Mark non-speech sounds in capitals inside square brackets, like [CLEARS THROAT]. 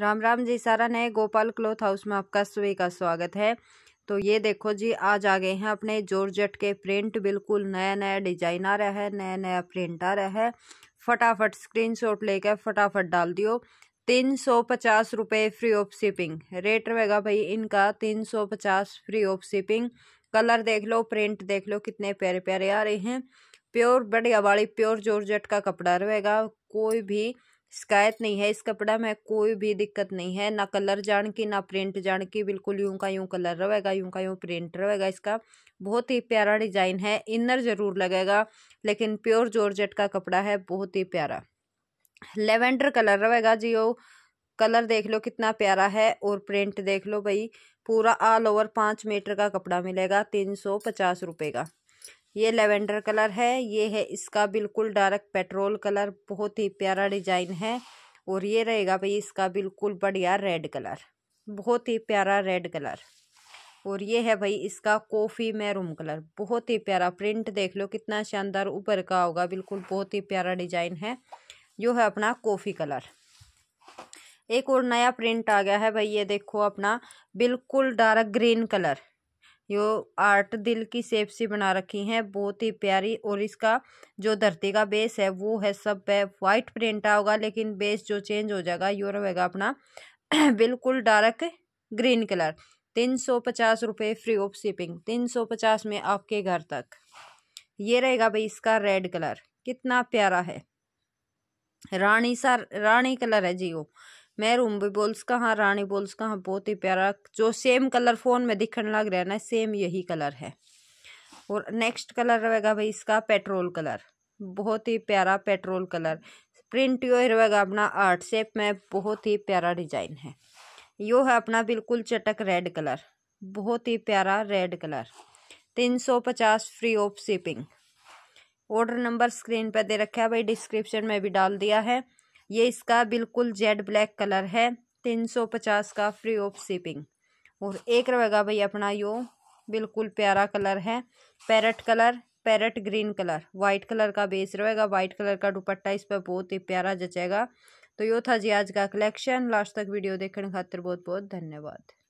राम राम जी सारा नए Gopal cloth house में आपका सभी का स्वागत है तो ये देखो जी आज आ गए हैं अपने जॉर्जेट के प्रिंट बिल्कुल नया नया डिजाइन आ रहा है नया नया प्रिंट आ रहा है फटाफट स्क्रीनशॉट लेकर फटाफट डाल दियो तीन सौ पचास रुपये फ्री ऑफ शिपिंग रेट रहेगा भाई इनका तीन सौ पचास फ्री ऑफ शिपिंग कलर देख लो प्रिंट देख लो कितने प्यारे प्यारे आ रहे हैं प्योर बढ़िया वाली प्योर जॉर्जेट का कपड़ा रहेगा कोई भी शिकायत नहीं है इस कपड़ा में कोई भी दिक्कत नहीं है ना कलर जान की ना प्रिंट जान की बिल्कुल यूं का यूं कलर रहेगा यूं का यूं प्रिंट रहेगा इसका बहुत ही प्यारा डिजाइन है इनर ज़रूर लगेगा लेकिन प्योर जॉर्जेट का कपड़ा है बहुत ही प्यारा लेवेंडर कलर रहेगा जियो कलर देख लो कितना प्यारा है और प्रिंट देख लो भाई पूरा ऑल ओवर पाँच मीटर का कपड़ा मिलेगा तीन सौ पचास रुपये का ये लेवेंडर कलर है ये है इसका बिल्कुल डार्क पेट्रोल कलर बहुत ही प्यारा डिजाइन है और ये रहेगा भाई इसका बिल्कुल बढ़िया रेड कलर बहुत ही प्यारा रेड कलर और ये है भाई इसका कॉफ़ी मैरूम कलर बहुत ही प्यारा प्रिंट देख लो कितना शानदार ऊपर का होगा बिल्कुल बहुत ही प्यारा डिजाइन है जो है अपना कॉफ़ी कलर एक और नया प्रिंट आ गया है भाई ये देखो अपना बिल्कुल डार्क ग्रीन कलर यो आर्ट दिल की सेप सी बना रखी है बहुत ही प्यारी और इसका जो धरती का बेस है वो है सब वाइट प्रिंट आओगा लेकिन बेस जो चेंज हो जाएगा यो रहेगा अपना [CLEARS THROAT] बिल्कुल डार्क ग्रीन कलर तीन सौ पचास रुपये फ्री ऑफ शिपिंग तीन सौ पचास में आपके घर तक ये रहेगा भाई इसका रेड कलर कितना प्यारा है रानी सा रानी कलर है वो मैरून भी बोल्स का हाँ रानी बोल्स का हाँ बहुत ही प्यारा जो सेम कलर फ़ोन में दिखने लग रहा है ना सेम यही कलर है और नेक्स्ट कलर रहेगा भाई इसका पेट्रोल कलर बहुत ही प्यारा पेट्रोल कलर प्रिंट यो रहेगा अपना आर्ट सेप में बहुत ही प्यारा डिजाइन है यो है अपना बिल्कुल चटक रेड कलर बहुत ही प्यारा रेड कलर तीन सौ पचास free of shipping order number screen पर दे रखा है भाई डिस्क्रिप्शन में भी डाल दिया है ये इसका बिल्कुल जेड ब्लैक कलर है तीन सौ पचास का फ्री ऑफ शिपिंग और एक रहेगा भाई अपना यो बिल्कुल प्यारा कलर है parrot colour parrot green colour white colour का बेस रहेगा वाइट कलर का दुपट्टा इस पर बहुत ही प्यारा जचेगा तो यो था जी आज का कलेक्शन लास्ट तक वीडियो देखने खातर बहुत बहुत धन्यवाद